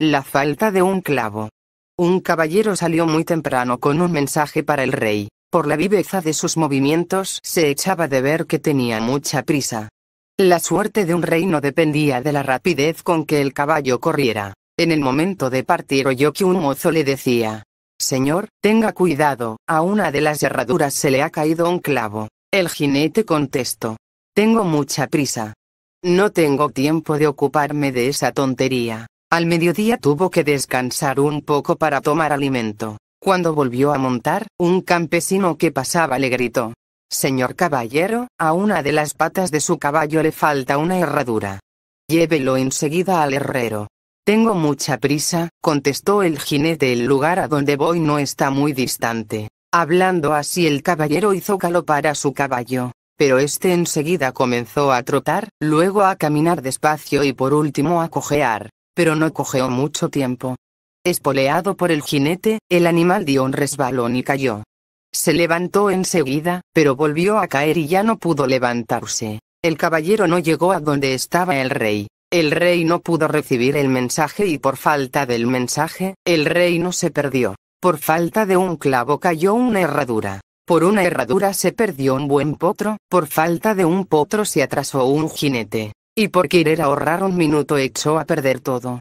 La falta de un clavo. Un caballero salió muy temprano con un mensaje para el rey. Por la viveza de sus movimientos se echaba de ver que tenía mucha prisa. La suerte de un reino dependía de la rapidez con que el caballo corriera. En el momento de partir oyó que un mozo le decía, Señor, tenga cuidado, a una de las herraduras se le ha caído un clavo. El jinete contestó, Tengo mucha prisa. No tengo tiempo de ocuparme de esa tontería. Al mediodía tuvo que descansar un poco para tomar alimento. Cuando volvió a montar, un campesino que pasaba le gritó. Señor caballero, a una de las patas de su caballo le falta una herradura. Llévelo enseguida al herrero. Tengo mucha prisa, contestó el jinete. El lugar a donde voy no está muy distante. Hablando así el caballero hizo galopar a su caballo, pero este enseguida comenzó a trotar, luego a caminar despacio y por último a cojear. Pero no cogió mucho tiempo. Espoleado por el jinete, el animal dio un resbalón y cayó. Se levantó enseguida, pero volvió a caer y ya no pudo levantarse. El caballero no llegó a donde estaba el rey. El rey no pudo recibir el mensaje y por falta del mensaje, el rey no se perdió. Por falta de un clavo cayó una herradura. Por una herradura se perdió un buen potro, por falta de un potro se atrasó un jinete y por querer ahorrar un minuto echó a perder todo.